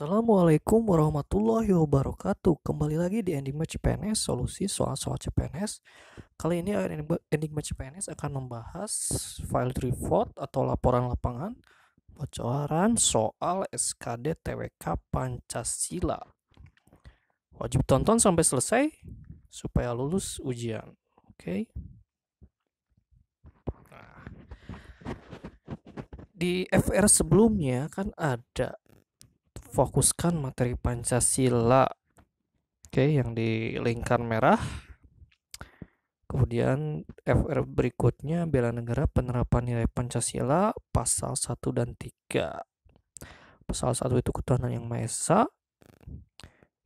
Assalamualaikum warahmatullahi wabarakatuh. Kembali lagi di Enigma CPNS, solusi soal-soal CPNS. Kali ini Enigma CPNS akan membahas file report atau laporan lapangan bocoran soal SKD TWK Pancasila. Wajib tonton sampai selesai supaya lulus ujian. Oke. Okay? Nah, di FR sebelumnya kan ada fokuskan materi Pancasila oke yang di lingkar merah kemudian FR berikutnya bela negara penerapan nilai Pancasila pasal 1 dan 3 pasal 1 itu ketuhanan yang maha esa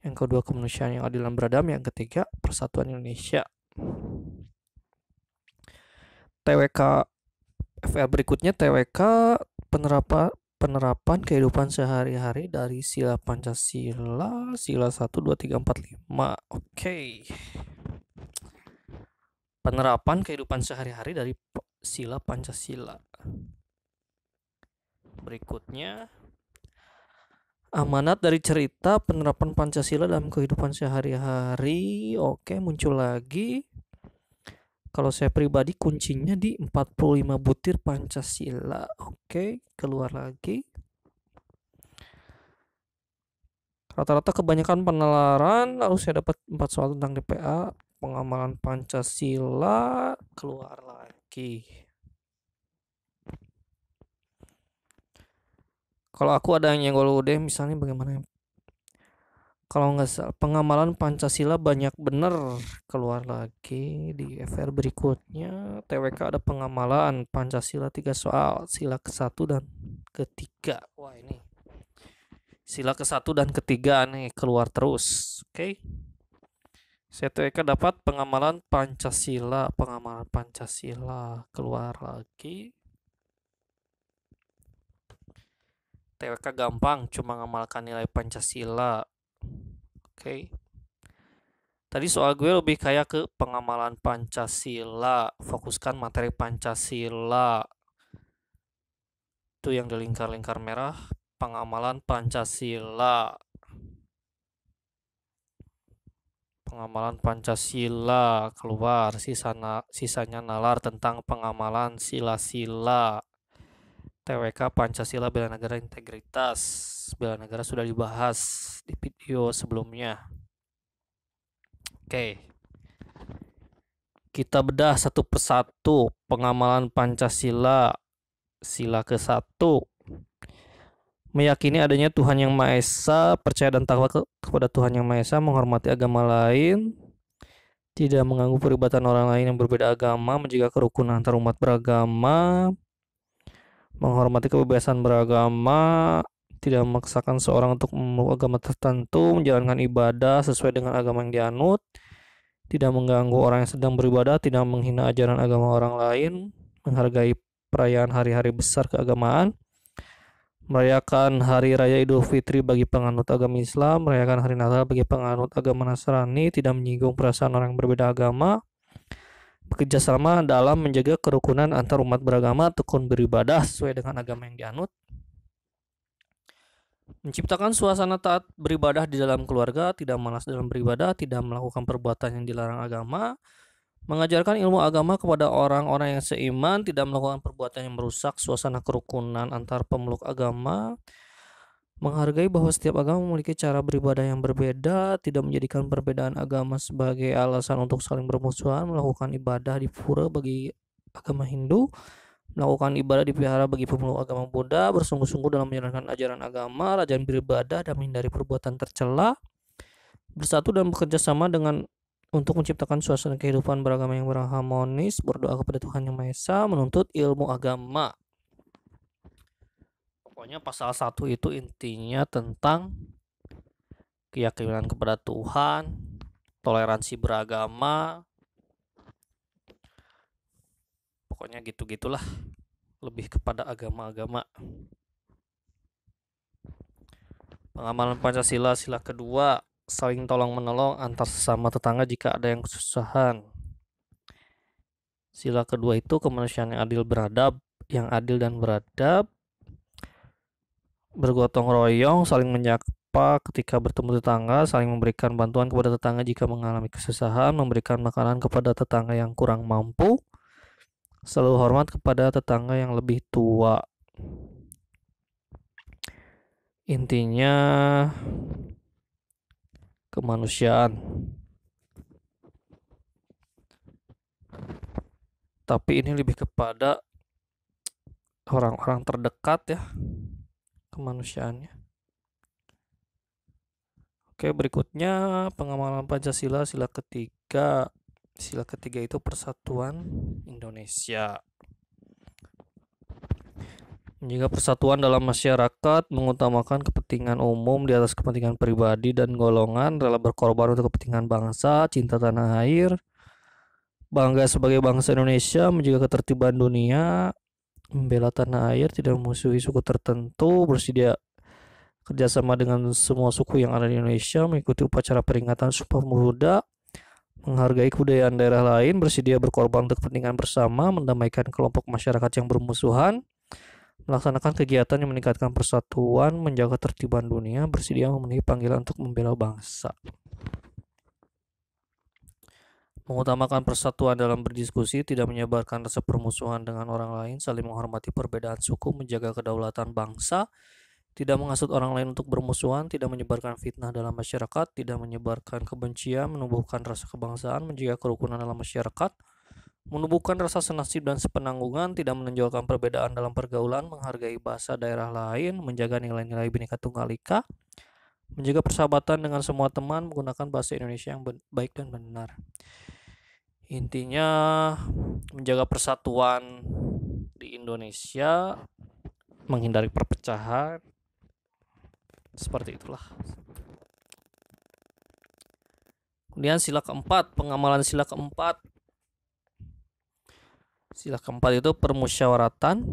yang kedua kemanusiaan yang adil dan beradab yang ketiga persatuan Indonesia TWK FR berikutnya TWK penerapan penerapan kehidupan sehari-hari dari sila Pancasila, sila 1 2 3 4 5. Oke. Okay. Penerapan kehidupan sehari-hari dari sila Pancasila. Berikutnya amanat dari cerita penerapan Pancasila dalam kehidupan sehari-hari. Oke, okay, muncul lagi kalau saya pribadi kuncinya di 45 butir Pancasila. Oke, keluar lagi. Rata-rata kebanyakan penelaran, lalu saya dapat 4 soal tentang DPA, pengamalan Pancasila, keluar lagi. Kalau aku ada yang nyenggol udah misalnya bagaimana kalau nggak salah pengamalan Pancasila banyak bener keluar lagi di FR berikutnya TWK ada pengamalan Pancasila tiga soal sila ke satu dan ketiga wah ini sila ke satu dan ketiga nih keluar terus oke okay? TWK dapat pengamalan Pancasila pengamalan Pancasila keluar lagi TWK gampang cuma ngamalkan nilai Pancasila Oke, tadi soal gue lebih kayak ke pengamalan Pancasila fokuskan materi Pancasila itu yang di lingkar lingkar merah pengamalan Pancasila pengamalan Pancasila keluar sisana, sisanya nalar tentang pengamalan sila-sila TWK Pancasila Bela Negara Integritas Bela Negara sudah dibahas di video sebelumnya Oke kita bedah satu persatu pengamalan Pancasila sila ke satu meyakini adanya Tuhan yang Maha Esa percaya dan takwa ke kepada Tuhan yang Maha Esa menghormati agama lain tidak mengganggu peribatan orang lain yang berbeda agama menjaga kerukunan antar umat beragama menghormati kebebasan beragama, tidak memaksakan seorang untuk memeluk agama tertentu, menjalankan ibadah sesuai dengan agama yang dianut, tidak mengganggu orang yang sedang beribadah, tidak menghina ajaran agama orang lain, menghargai perayaan hari-hari besar keagamaan, merayakan hari raya Idul Fitri bagi penganut agama Islam, merayakan hari Natal bagi penganut agama Nasrani, tidak menyinggung perasaan orang yang berbeda agama, bekerja sama dalam menjaga kerukunan antar umat beragama, tekun beribadah sesuai dengan agama yang dianut, menciptakan suasana taat beribadah di dalam keluarga, tidak malas dalam beribadah, tidak melakukan perbuatan yang dilarang agama, mengajarkan ilmu agama kepada orang-orang yang seiman, tidak melakukan perbuatan yang merusak suasana kerukunan antar pemeluk agama, Menghargai bahwa setiap agama memiliki cara beribadah yang berbeda, tidak menjadikan perbedaan agama sebagai alasan untuk saling bermusuhan, melakukan ibadah di pura bagi agama Hindu, melakukan ibadah di pihara bagi pemeluk agama Buddha, bersungguh-sungguh dalam menjalankan ajaran agama, rajin beribadah dan menghindari perbuatan tercela, bersatu dan bekerja sama dengan untuk menciptakan suasana kehidupan beragama yang berharmonis, berdoa kepada Tuhan Yang Maha Esa, menuntut ilmu agama. Pokoknya pasal 1 itu intinya tentang keyakinan kepada Tuhan, toleransi beragama. Pokoknya gitu-gitulah. Lebih kepada agama-agama. Pengamalan Pancasila sila kedua, saling tolong-menolong antar sesama tetangga jika ada yang kesusahan. Sila kedua itu kemanusiaan yang adil beradab, yang adil dan beradab bergotong royong, saling menyapa ketika bertemu tetangga, saling memberikan bantuan kepada tetangga jika mengalami kesusahan, memberikan makanan kepada tetangga yang kurang mampu, selalu hormat kepada tetangga yang lebih tua. Intinya kemanusiaan. Tapi ini lebih kepada orang-orang terdekat ya kemanusiaannya. Oke, berikutnya pengamalan Pancasila sila ketiga. Sila ketiga itu persatuan Indonesia. Menjaga persatuan dalam masyarakat, mengutamakan kepentingan umum di atas kepentingan pribadi dan golongan, rela berkorban untuk kepentingan bangsa, cinta tanah air, bangga sebagai bangsa Indonesia, menjaga ketertiban dunia, membela tanah air, tidak memusuhi suku tertentu, bersedia kerjasama dengan semua suku yang ada di Indonesia, mengikuti upacara peringatan Sumpah Pemuda, menghargai kebudayaan daerah lain, bersedia berkorban untuk kepentingan bersama, mendamaikan kelompok masyarakat yang bermusuhan, melaksanakan kegiatan yang meningkatkan persatuan, menjaga tertiban dunia, bersedia memenuhi panggilan untuk membela bangsa mengutamakan persatuan dalam berdiskusi, tidak menyebarkan rasa permusuhan dengan orang lain, saling menghormati perbedaan suku, menjaga kedaulatan bangsa, tidak menghasut orang lain untuk bermusuhan, tidak menyebarkan fitnah dalam masyarakat, tidak menyebarkan kebencian, menumbuhkan rasa kebangsaan, menjaga kerukunan dalam masyarakat, menumbuhkan rasa senasib dan sepenanggungan, tidak menonjolkan perbedaan dalam pergaulan, menghargai bahasa daerah lain, menjaga nilai-nilai Bhinneka Tunggal Ika, menjaga persahabatan dengan semua teman, menggunakan bahasa Indonesia yang baik dan benar intinya menjaga persatuan di Indonesia menghindari perpecahan seperti itulah kemudian sila keempat pengamalan sila keempat sila keempat itu permusyawaratan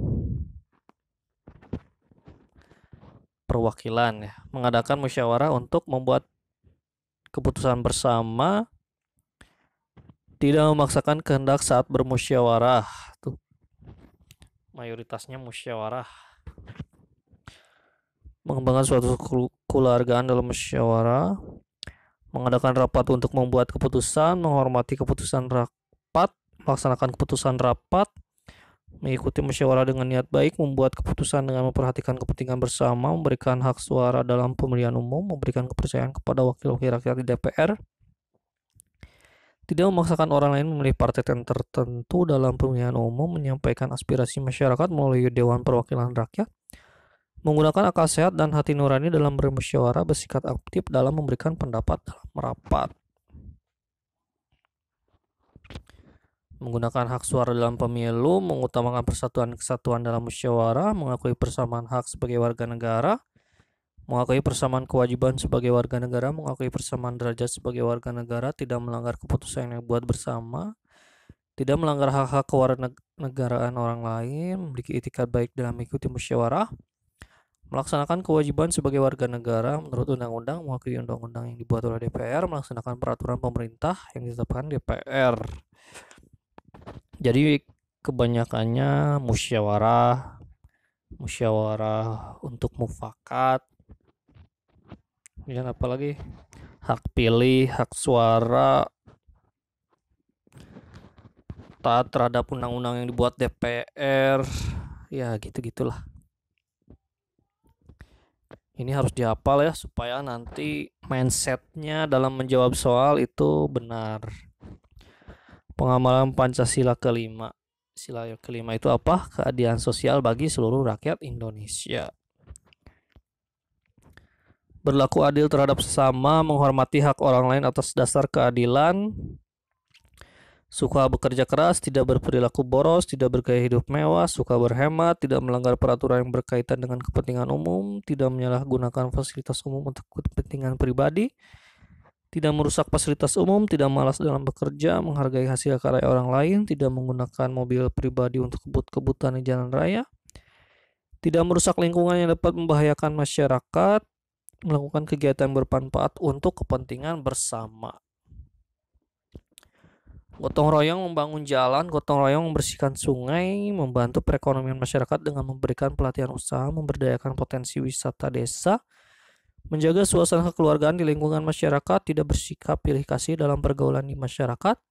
perwakilan ya mengadakan musyawarah untuk membuat keputusan bersama tidak memaksakan kehendak saat bermusyawarah tuh mayoritasnya musyawarah mengembangkan suatu keluargaan dalam musyawarah mengadakan rapat untuk membuat keputusan menghormati keputusan rapat melaksanakan keputusan rapat mengikuti musyawarah dengan niat baik membuat keputusan dengan memperhatikan kepentingan bersama memberikan hak suara dalam pemilihan umum memberikan kepercayaan kepada wakil-wakil rakyat di DPR tidak memaksakan orang lain memilih partai tertentu dalam pemilihan umum, menyampaikan aspirasi masyarakat melalui Dewan Perwakilan Rakyat, menggunakan akal sehat dan hati nurani dalam bermusyawarah, bersikap aktif dalam memberikan pendapat dalam rapat. Menggunakan hak suara dalam pemilu, mengutamakan persatuan kesatuan dalam musyawarah, mengakui persamaan hak sebagai warga negara, mengakui persamaan kewajiban sebagai warga negara, mengakui persamaan derajat sebagai warga negara, tidak melanggar keputusan yang dibuat bersama, tidak melanggar hak-hak kewarganegaraan orang lain, memiliki itikat baik dalam mengikuti musyawarah, melaksanakan kewajiban sebagai warga negara menurut undang-undang, mengakui undang-undang yang dibuat oleh DPR, melaksanakan peraturan pemerintah yang ditetapkan DPR. Jadi kebanyakannya musyawarah, musyawarah untuk mufakat, yang apalagi hak pilih hak suara taat terhadap undang-undang yang dibuat DPR ya gitu gitulah ini harus dihafal ya supaya nanti mindsetnya dalam menjawab soal itu benar pengamalan Pancasila kelima sila kelima itu apa keadilan sosial bagi seluruh rakyat Indonesia berlaku adil terhadap sesama, menghormati hak orang lain atas dasar keadilan, suka bekerja keras, tidak berperilaku boros, tidak bergaya hidup mewah, suka berhemat, tidak melanggar peraturan yang berkaitan dengan kepentingan umum, tidak menyalahgunakan fasilitas umum untuk kepentingan pribadi, tidak merusak fasilitas umum, tidak malas dalam bekerja, menghargai hasil karya orang lain, tidak menggunakan mobil pribadi untuk kebut-kebutan di jalan raya, tidak merusak lingkungan yang dapat membahayakan masyarakat, melakukan kegiatan bermanfaat untuk kepentingan bersama. Gotong royong membangun jalan, gotong royong membersihkan sungai, membantu perekonomian masyarakat dengan memberikan pelatihan usaha, memberdayakan potensi wisata desa, menjaga suasana kekeluargaan di lingkungan masyarakat, tidak bersikap pilih kasih dalam pergaulan di masyarakat,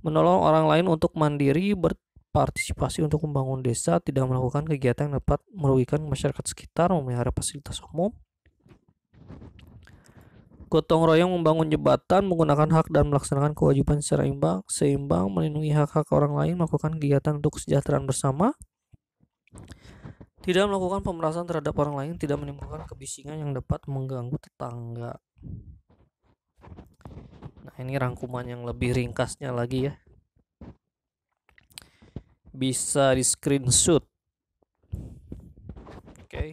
menolong orang lain untuk mandiri, berpartisipasi untuk membangun desa, tidak melakukan kegiatan yang dapat merugikan masyarakat sekitar, memelihara fasilitas umum, gotong royong membangun jembatan menggunakan hak dan melaksanakan kewajiban secara imbang, seimbang, melindungi hak-hak orang lain, melakukan kegiatan untuk kesejahteraan bersama, tidak melakukan pemerasan terhadap orang lain, tidak menimbulkan kebisingan yang dapat mengganggu tetangga. Nah, ini rangkuman yang lebih ringkasnya lagi ya. Bisa di screenshot. Oke. Okay.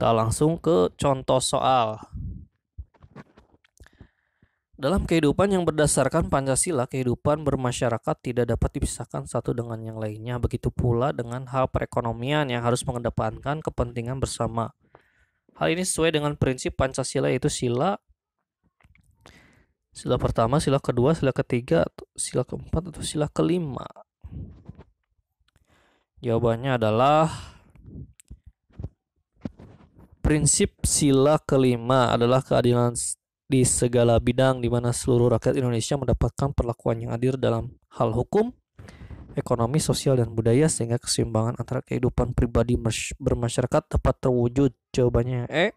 Kita langsung ke contoh soal. Dalam kehidupan yang berdasarkan Pancasila, kehidupan bermasyarakat tidak dapat dipisahkan satu dengan yang lainnya. Begitu pula dengan hal perekonomian yang harus mengedepankan kepentingan bersama. Hal ini sesuai dengan prinsip Pancasila yaitu sila sila pertama, sila kedua, sila ketiga, sila keempat atau sila kelima. Jawabannya adalah Prinsip sila kelima adalah keadilan di segala bidang di mana seluruh rakyat Indonesia mendapatkan perlakuan yang adil dalam hal hukum, ekonomi, sosial, dan budaya sehingga keseimbangan antara kehidupan pribadi bermasyarakat dapat terwujud. Jawabannya E.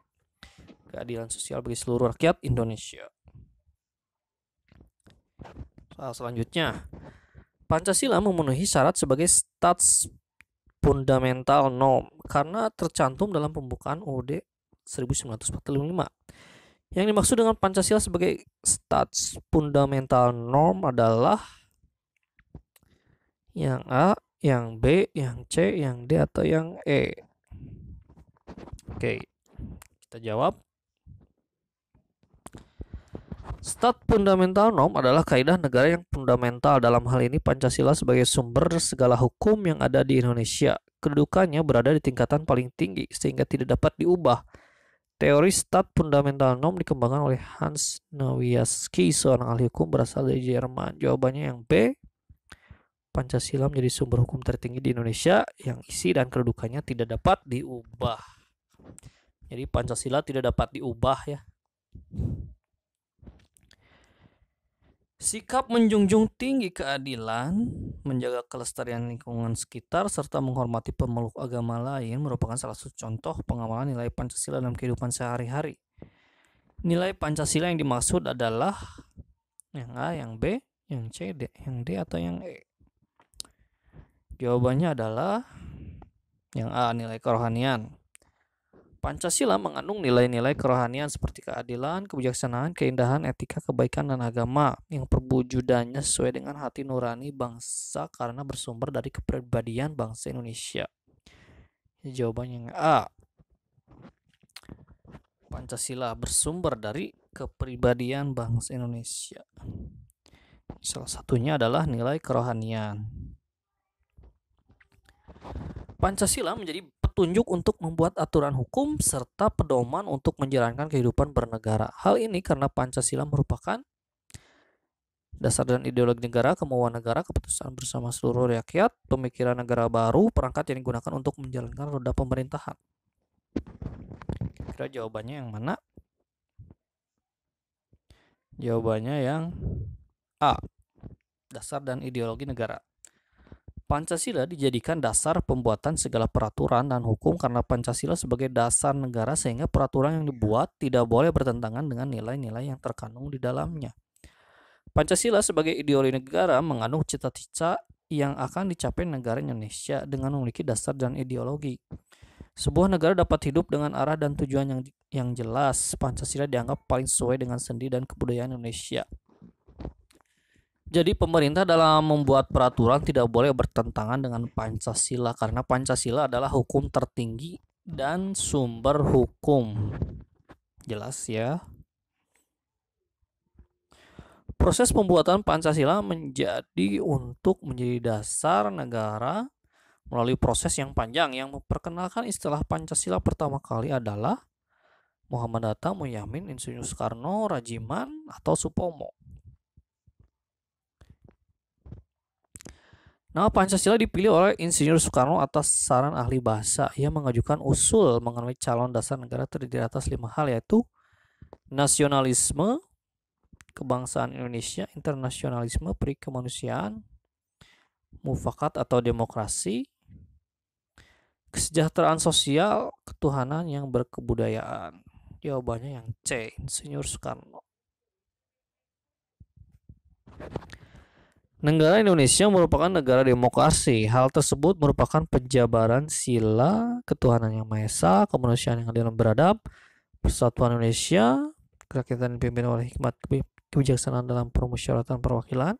Keadilan sosial bagi seluruh rakyat Indonesia. Soal selanjutnya. Pancasila memenuhi syarat sebagai stats fundamental norm karena tercantum dalam pembukaan UUD 1945. Yang dimaksud dengan Pancasila sebagai stats fundamental norm adalah yang A, yang B, yang C, yang D atau yang E. Oke. Kita jawab Stat fundamental norm adalah kaidah negara yang fundamental dalam hal ini Pancasila sebagai sumber segala hukum yang ada di Indonesia. Kedudukannya berada di tingkatan paling tinggi sehingga tidak dapat diubah. Teori stat fundamental norm dikembangkan oleh Hans Nowiaski, seorang ahli hukum berasal dari Jerman. Jawabannya yang B. Pancasila menjadi sumber hukum tertinggi di Indonesia yang isi dan kedudukannya tidak dapat diubah. Jadi Pancasila tidak dapat diubah ya. Sikap menjunjung tinggi keadilan, menjaga kelestarian lingkungan sekitar, serta menghormati pemeluk agama lain merupakan salah satu contoh pengamalan nilai Pancasila dalam kehidupan sehari-hari. Nilai Pancasila yang dimaksud adalah yang A, yang B, yang C, D, yang D atau yang E. Jawabannya adalah yang A nilai kerohanian. Pancasila mengandung nilai-nilai kerohanian seperti keadilan, kebijaksanaan, keindahan, etika, kebaikan, dan agama yang perwujudannya sesuai dengan hati nurani bangsa karena bersumber dari kepribadian bangsa Indonesia. Jawabannya yang A. Pancasila bersumber dari kepribadian bangsa Indonesia. Salah satunya adalah nilai kerohanian. Pancasila menjadi petunjuk untuk membuat aturan hukum serta pedoman untuk menjalankan kehidupan bernegara. Hal ini karena Pancasila merupakan dasar dan ideologi negara, kemauan negara, keputusan bersama seluruh rakyat, pemikiran negara baru, perangkat yang digunakan untuk menjalankan roda pemerintahan. Kira jawabannya yang mana? Jawabannya yang A. Dasar dan ideologi negara. Pancasila dijadikan dasar pembuatan segala peraturan dan hukum karena Pancasila sebagai dasar negara sehingga peraturan yang dibuat tidak boleh bertentangan dengan nilai-nilai yang terkandung di dalamnya. Pancasila sebagai ideologi negara mengandung cita-cita yang akan dicapai negara Indonesia dengan memiliki dasar dan ideologi. Sebuah negara dapat hidup dengan arah dan tujuan yang yang jelas. Pancasila dianggap paling sesuai dengan sendi dan kebudayaan Indonesia. Jadi pemerintah dalam membuat peraturan tidak boleh bertentangan dengan Pancasila karena Pancasila adalah hukum tertinggi dan sumber hukum. Jelas ya. Proses pembuatan Pancasila menjadi untuk menjadi dasar negara melalui proses yang panjang yang memperkenalkan istilah Pancasila pertama kali adalah Muhammad Atta, Muyamin, Insinyur Soekarno, Rajiman, atau Supomo. Nah Pancasila dipilih oleh Insinyur Soekarno atas saran ahli bahasa. Ia mengajukan usul mengenai calon dasar negara terdiri atas lima hal yaitu nasionalisme, kebangsaan Indonesia, internasionalisme, perikemanusiaan kemanusiaan, mufakat atau demokrasi, kesejahteraan sosial, ketuhanan yang berkebudayaan. Jawabannya yang C, Insinyur Soekarno. Negara Indonesia merupakan negara demokrasi. Hal tersebut merupakan penjabaran sila ketuhanan yang maha esa, kemanusiaan yang adil dan beradab, persatuan Indonesia, kerakyatan dipimpin oleh hikmat kebijaksanaan dalam permusyawaratan perwakilan,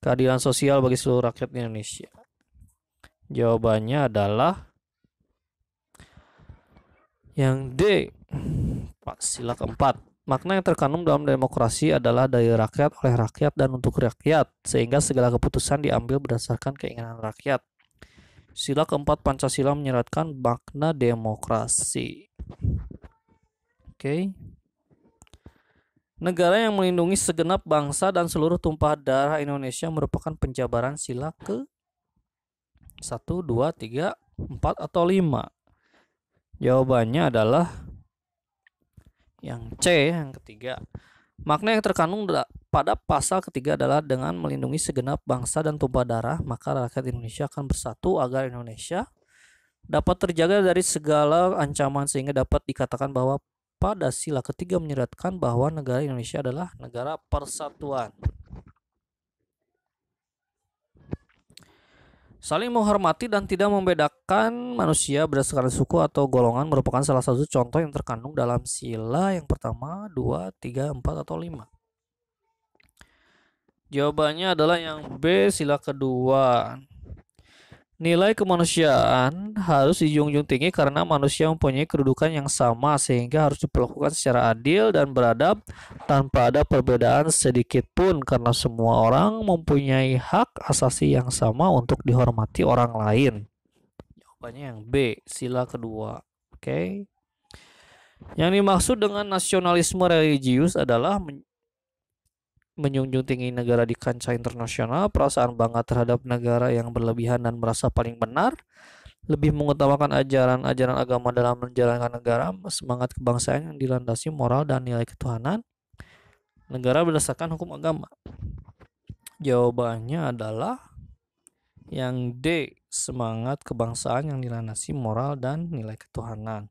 keadilan sosial bagi seluruh rakyat Indonesia. Jawabannya adalah yang D, sila keempat. Makna yang terkandung dalam demokrasi adalah dari rakyat oleh rakyat dan untuk rakyat, sehingga segala keputusan diambil berdasarkan keinginan rakyat. Sila keempat Pancasila menyeratkan makna demokrasi. Oke. Negara yang melindungi segenap bangsa dan seluruh tumpah darah Indonesia merupakan penjabaran sila ke 1, 2, 3, 4, atau 5. Jawabannya adalah yang C, yang ketiga, makna yang terkandung pada pasal ketiga adalah dengan melindungi segenap bangsa dan tumpah darah, maka rakyat Indonesia akan bersatu agar Indonesia dapat terjaga dari segala ancaman sehingga dapat dikatakan bahwa pada sila ketiga menyeratkan bahwa negara Indonesia adalah negara persatuan. Saling menghormati dan tidak membedakan manusia berdasarkan suku atau golongan merupakan salah satu contoh yang terkandung dalam sila yang pertama, dua, tiga, empat, atau lima. Jawabannya adalah yang B, sila kedua. Nilai kemanusiaan harus dijunjung tinggi karena manusia mempunyai kedudukan yang sama sehingga harus diperlakukan secara adil dan beradab tanpa ada perbedaan sedikit pun karena semua orang mempunyai hak asasi yang sama untuk dihormati orang lain. Jawabannya yang B, sila kedua. Oke. Okay? Yang dimaksud dengan nasionalisme religius adalah menjunjung tinggi negara di kancah internasional, perasaan bangga terhadap negara yang berlebihan dan merasa paling benar, lebih mengutamakan ajaran-ajaran agama dalam menjalankan negara, semangat kebangsaan yang dilandasi moral dan nilai ketuhanan, negara berdasarkan hukum agama. Jawabannya adalah yang D, semangat kebangsaan yang dilandasi moral dan nilai ketuhanan.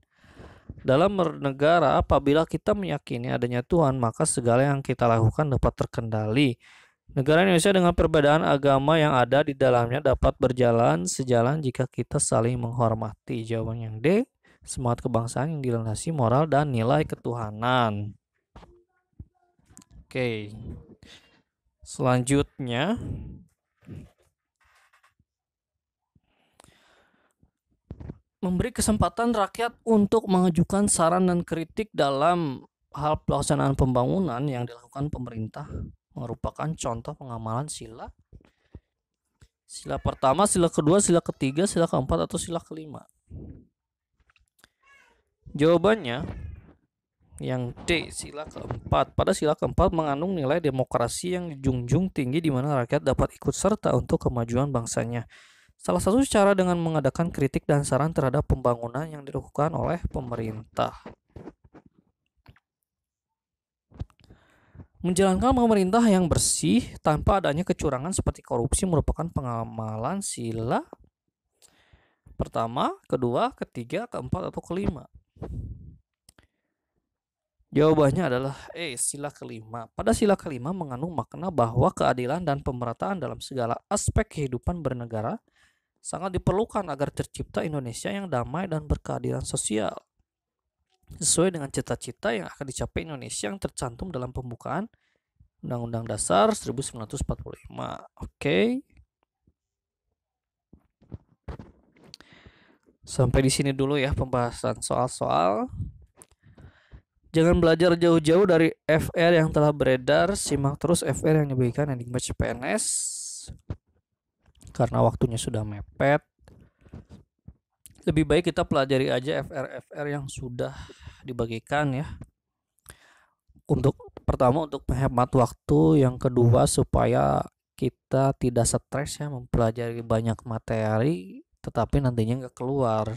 Dalam bernegara, apabila kita meyakini adanya Tuhan, maka segala yang kita lakukan dapat terkendali. Negara Indonesia dengan perbedaan agama yang ada di dalamnya dapat berjalan sejalan jika kita saling menghormati. Jawaban yang D, semangat kebangsaan yang dilandasi moral dan nilai ketuhanan. Oke. Selanjutnya, memberi kesempatan rakyat untuk mengajukan saran dan kritik dalam hal pelaksanaan pembangunan yang dilakukan pemerintah merupakan contoh pengamalan sila sila pertama, sila kedua, sila ketiga, sila keempat atau sila kelima. Jawabannya yang D sila keempat. Pada sila keempat mengandung nilai demokrasi yang dijunjung tinggi di mana rakyat dapat ikut serta untuk kemajuan bangsanya. Salah satu cara dengan mengadakan kritik dan saran terhadap pembangunan yang dilakukan oleh pemerintah. Menjalankan pemerintah yang bersih tanpa adanya kecurangan seperti korupsi merupakan pengamalan sila pertama, kedua, ketiga, keempat, atau kelima. Jawabannya adalah E, sila kelima. Pada sila kelima mengandung makna bahwa keadilan dan pemerataan dalam segala aspek kehidupan bernegara sangat diperlukan agar tercipta Indonesia yang damai dan berkeadilan sosial. Sesuai dengan cita-cita yang akan dicapai Indonesia yang tercantum dalam pembukaan Undang-Undang Dasar 1945. Oke. Okay. Sampai di sini dulu ya pembahasan soal-soal. Jangan belajar jauh-jauh dari FR yang telah beredar, simak terus FR yang diberikan Enigma CPNS karena waktunya sudah mepet lebih baik kita pelajari aja FR-FR yang sudah dibagikan ya untuk pertama untuk menghemat waktu yang kedua supaya kita tidak stres ya mempelajari banyak materi tetapi nantinya nggak keluar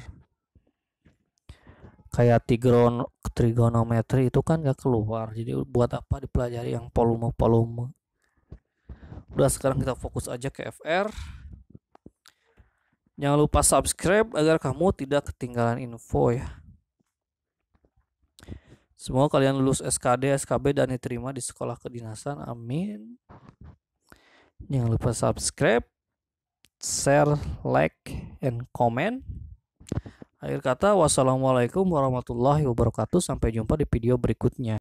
kayak tigron trigonometri itu kan nggak keluar jadi buat apa dipelajari yang volume volume udah sekarang kita fokus aja ke FR Jangan lupa subscribe agar kamu tidak ketinggalan info ya. Semoga kalian lulus SKD, SKB dan diterima di sekolah kedinasan. Amin. Jangan lupa subscribe, share, like, and comment. Akhir kata, wassalamualaikum warahmatullahi wabarakatuh. Sampai jumpa di video berikutnya.